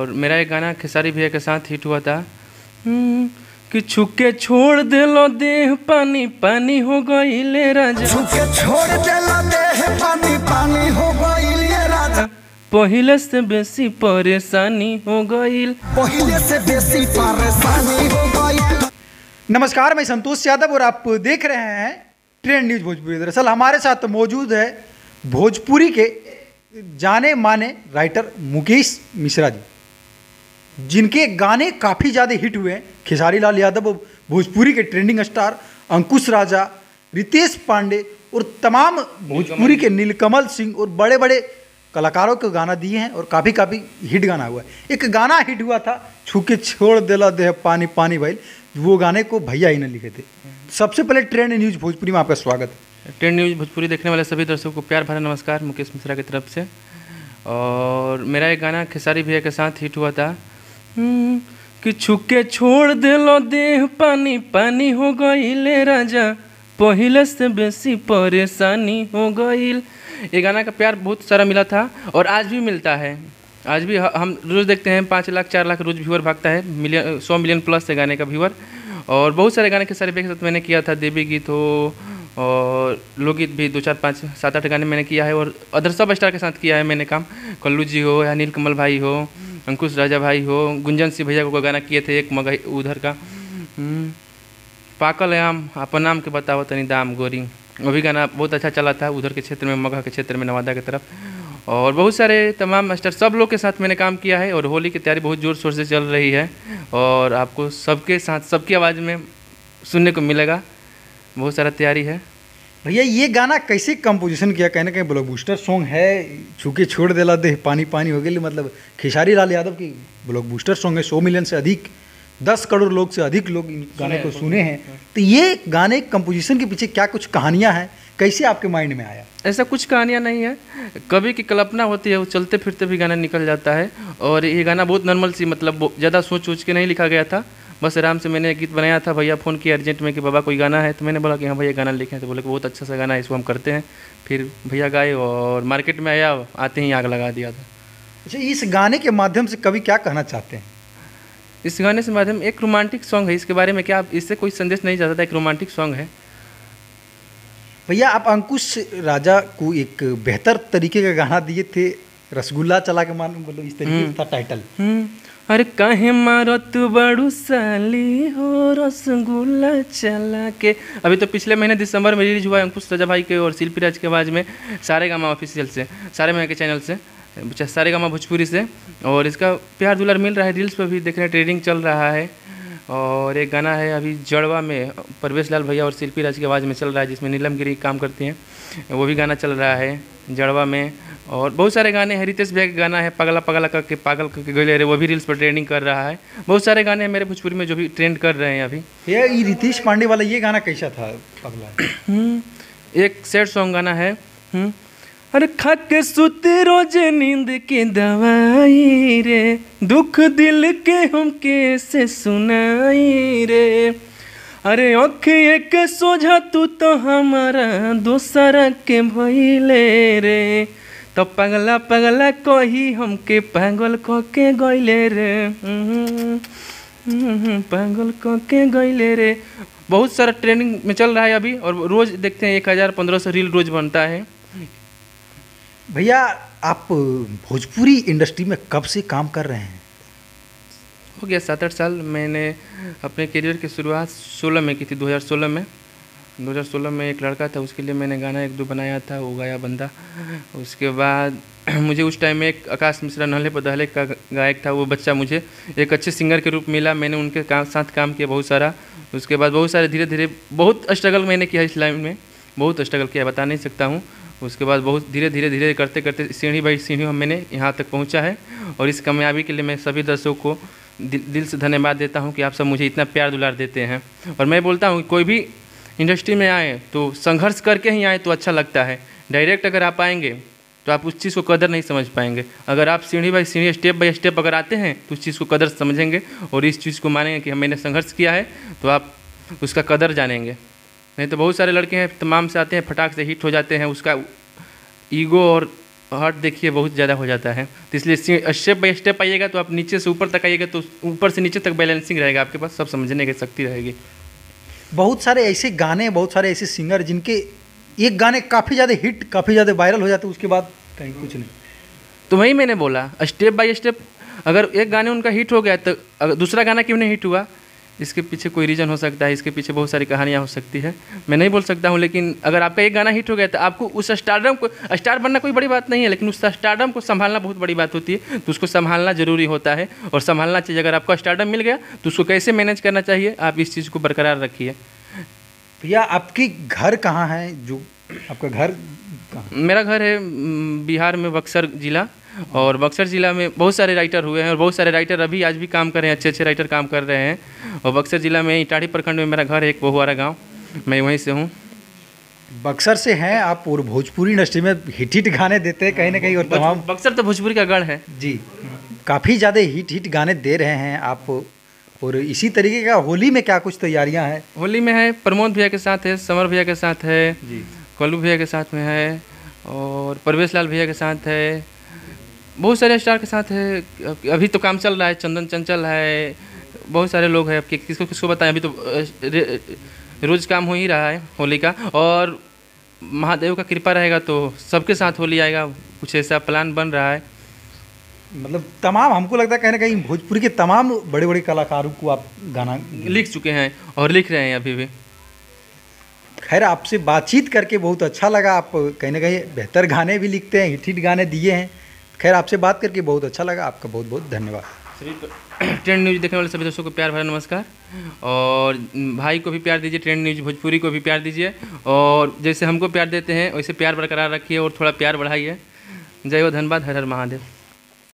और मेरा एक गाना खेसारी भैया के साथ हिट हुआ था हम्म, कि छुके छोड़ दिलो देह पानी पानी हो गई ले राजा छुके छोड़ दिलो देह पानी पानी हो गई ले राजा पहले से बेसी परेशानी हो गई पहले से बेसी परेशानी हो गई नमस्कार मैं संतोष यादव और आप देख रहे हैं ट्रेंड न्यूज भोजपुरी दरअसल हमारे साथ मौजूद है भोजपुरी के जाने माने राइटर मुकेश मिश्रा जी जिनके गाने काफ़ी ज़्यादा हिट हुए हैं खेसारी लाल यादव भोजपुरी के ट्रेंडिंग स्टार अंकुश राजा रितेश पांडे और तमाम भोजपुरी के नीलकमल सिंह और बड़े बड़े कलाकारों को गाना दिए हैं और काफ़ी काफ़ी हिट गाना हुआ है एक गाना हिट हुआ था छू के छोड़ दिला दे पानी पानी भाई वो गाने को भैया ही ने लिखे थे सबसे पहले ट्रेंड न्यूज़ भोजपुरी में आपका स्वागत है ट्रेंड न्यूज़ भोजपुरी देखने वाले सभी दर्शकों को प्यार भरा नमस्कार मुकेश मिश्रा की तरफ से और मेरा एक गाना खेसारी भैया के साथ हिट हुआ था कि छुके छोड़ दिलो देह पानी पानी हो गईले राजा पहले से बेसी परेशानी हो गईल ये गाना का प्यार बहुत सारा मिला था और आज भी मिलता है आज भी हम रोज़ देखते हैं पाँच लाख चार लाख रोज़ व्यूअर भागता है मिलियन सौ मिलियन प्लस है गाने का व्यूअर और बहुत सारे गाने के सारे के साथ मैंने किया था देवी गीत हो और लोकगीत भी दो चार पाँच सात आठ गाने मैंने किया है और अदर सब स्टार के साथ किया है मैंने काम कल्लू जी हो या नील कमल भाई हो अंकुश राजा भाई हो गुंजन सिंह भैया को गाना किए थे एक मगही उधर का हम्म। पाकल आम अपन नाम के बताओ तनी दाम गोरी वो भी गाना बहुत अच्छा चला था उधर के क्षेत्र में मगह के क्षेत्र में नवादा की तरफ और बहुत सारे तमाम मास्टर सब लोग के साथ मैंने काम किया है और होली की तैयारी बहुत ज़ोर शोर से चल रही है और आपको सबके साथ सबकी आवाज़ में सुनने को मिलेगा बहुत सारा तैयारी है भैया ये गाना कैसे कंपोजिशन किया कहीं ना कहीं ब्लॉक बूस्टर सॉन्ग है चूंकि छोड़ देला दे पानी पानी हो गई मतलब खेसारी लाल यादव की ब्लॉक बूस्टर सॉन्ग है सौ मिलियन से अधिक दस करोड़ लोग से अधिक लोग इन गाने को सुने हैं तो ये गाने कंपोजिशन के पीछे क्या कुछ कहानियाँ हैं कैसे आपके माइंड में आया ऐसा कुछ कहानियाँ नहीं है कभी की कल्पना होती है वो चलते फिरते भी गाना निकल जाता है और ये गाना बहुत नॉर्मल सी मतलब ज़्यादा सोच सोच के नहीं लिखा गया था बस आराम से मैंने गीत बनाया था भैया फ़ोन किया अर्जेंट में कि बाबा कोई गाना है तो मैंने बोला कि हाँ भैया गाना लिखे हैं तो बोले कि बहुत अच्छा सा गाना है इसको हम करते हैं फिर भैया गाए और मार्केट में आया आते ही आग लगा दिया था अच्छा इस गाने के माध्यम से कभी क्या कहना चाहते हैं इस गाने से माध्यम एक रोमांटिक सॉन्ग है इसके बारे में क्या आप इससे कोई संदेश नहीं जाता था एक रोमांटिक सॉन्ग है भैया आप अंकुश राजा को एक बेहतर तरीके का गाना दिए थे रसगुल्ला चला के मान बोलो इस तरीके था टाइटल हम्म। अरे हम्म। कहे मारो तू बड़ू साली हो रसगुल्ला चला के अभी तो पिछले महीने दिसंबर में रिलीज हुआ है अंकुश राजा भाई के और शिल्पी राज के आवाज़ में सारे गामा ऑफिशियल से सारे मैं के चैनल से सारे गामा भोजपुरी से और इसका प्यार दुलार मिल रहा है रील्स पर भी देख रहे हैं ट्रेडिंग चल रहा है और एक गाना है अभी जड़वा में परवेश लाल भैया और शिल्पी राज की आवाज़ में चल रहा है जिसमें नीलम गिरी काम करती हैं वो भी गाना चल रहा है जड़वा में और बहुत सारे गाने हैं रितेश भैया का गाना है पगला पगला करके पागल करके गले रहे वो भी रील्स पर ट्रेंडिंग कर रहा है बहुत सारे गाने हैं मेरे भोजपुरी में जो भी ट्रेंड कर रहे हैं अभी ये रितेश पांडे वाला ये गाना कैसा था पगला हम्म, एक सैड सॉन्ग गाना है हम्म, अरे खाके के सुते रोज नींद की दवाई रे दुख दिल के हम कैसे सुनाई रे अरे अखिए एक सोझा तू तो हमारा दूसरा के भैले रे तो पगला पगला कही हमके पागल क के गैले रे हम्म, हम्म, पागल क के गैले रे बहुत सारा ट्रेंडिंग में चल रहा है अभी और रोज़ देखते हैं एक हज़ार पंद्रह सौ रील रोज़ बनता है भैया आप भोजपुरी इंडस्ट्री में कब से काम कर रहे हैं हो गया सात आठ साल मैंने अपने करियर की शुरुआत सोलह में की थी 2016 में 2016 में एक लड़का था उसके लिए मैंने गाना एक दो बनाया था वो गाया बंदा उसके बाद मुझे उस टाइम में एक आकाश मिश्रा नहले पदहले का गायक था वो बच्चा मुझे एक अच्छे सिंगर के रूप मिला मैंने उनके काम साथ काम किया बहुत सारा उसके बाद बहुत सारे धीरे धीरे बहुत स्ट्रगल मैंने किया इस लाइन में बहुत स्ट्रगल किया बता नहीं सकता हूँ उसके बाद बहुत धीरे धीरे धीरे करते करते सीढ़ी बाई सीढ़ी मैंने यहाँ तक पहुँचा है और इस कामयाबी के लिए मैं सभी दर्शकों को दिल से धन्यवाद देता हूँ कि आप सब मुझे इतना प्यार दुलार देते हैं और मैं बोलता हूँ कोई भी इंडस्ट्री में आए तो संघर्ष करके ही आए तो अच्छा लगता है डायरेक्ट अगर आप आएंगे तो आप उस चीज़ को कदर नहीं समझ पाएंगे अगर आप सीढ़ी बाई सीढ़ी स्टेप बाई स्टेप अगर आते हैं तो उस चीज़ को कदर समझेंगे और इस चीज़ को मानेंगे कि मैंने संघर्ष किया है तो आप उसका कदर जानेंगे नहीं तो बहुत सारे लड़के हैं तमाम से आते हैं फटाक से हिट हो जाते हैं उसका ईगो और हर्ट देखिए बहुत ज़्यादा हो जाता है तो इसलिए स्टेप बाई स्टेप आइएगा तो आप नीचे से ऊपर तक आइएगा तो ऊपर से नीचे तक बैलेंसिंग रहेगा आपके पास सब समझने की शक्ति रहेगी बहुत सारे ऐसे गाने बहुत सारे ऐसे सिंगर जिनके एक गाने काफ़ी ज़्यादा हिट काफ़ी ज़्यादा वायरल हो जाते उसके बाद कहीं कुछ नहीं तो वही मैंने बोला स्टेप बाई स्टेप अगर एक गाने उनका हिट हो गया तो दूसरा गाना क्यों नहीं हिट हुआ इसके पीछे कोई रीज़न हो सकता है इसके पीछे बहुत सारी कहानियाँ हो सकती है मैं नहीं बोल सकता हूँ लेकिन अगर आपका एक गाना हिट हो गया तो आपको उस स्टारडम को स्टार बनना कोई बड़ी बात नहीं है लेकिन उस स्टारडम को संभालना बहुत बड़ी बात होती है तो उसको संभालना ज़रूरी होता है और संभालना चाहिए अगर आपको स्टारडम मिल गया तो उसको कैसे मैनेज करना चाहिए आप इस चीज़ को बरकरार रखिए भैया आपकी घर कहाँ है जो आपका घर कहाँ मेरा घर है बिहार में बक्सर ज़िला और बक्सर ज़िला में बहुत सारे राइटर हुए हैं और बहुत सारे राइटर अभी आज भी काम कर रहे हैं अच्छे अच्छे राइटर काम कर रहे हैं और बक्सर ज़िला में इटाढ़ी प्रखंड में मेरा घर है एक बहुआरा गाँव मैं वहीं से हूँ बक्सर से हैं आप और भोजपुरी इंडस्ट्री में हिट हिट गाने देते हैं कहीं ना कहीं और तमाम बक्सर तो भोजपुरी का गढ़ है जी काफ़ी ज़्यादा हिट हिट गाने दे रहे हैं आप और इसी तरीके का होली में क्या कुछ तैयारियां हैं होली में है प्रमोद भैया के साथ है समर भैया के साथ है जी कल्लू भैया के साथ में है और परवेश लाल भैया के साथ है बहुत सारे स्टार के साथ है अभी तो काम चल रहा है चंदन चंचल है बहुत सारे लोग हैं आपके किसको किसको बताएं अभी तो रोज़ काम हो ही रहा है होली का और महादेव का कृपा रहेगा तो सबके साथ होली आएगा कुछ ऐसा प्लान बन रहा है मतलब तमाम हमको लगता है कहीं ना कहीं भोजपुरी के तमाम बड़े बड़े कलाकारों को आप गाना लिख चुके हैं और लिख रहे हैं अभी भी खैर आपसे बातचीत करके बहुत अच्छा लगा आप कहीं ना कहीं बेहतर गाने भी लिखते हैं हिट हिट गाने दिए हैं खैर आपसे बात करके बहुत अच्छा लगा आपका बहुत बहुत धन्यवाद ट्रेंड न्यूज़ देखने वाले सभी दोस्तों को प्यार भरा नमस्कार और भाई को भी प्यार दीजिए ट्रेंड न्यूज़ भोजपुरी को भी प्यार दीजिए और जैसे हमको प्यार देते हैं वैसे प्यार बरकरार रखिए और थोड़ा प्यार बढ़ाइए जय हो धनबाद हर हर महादेव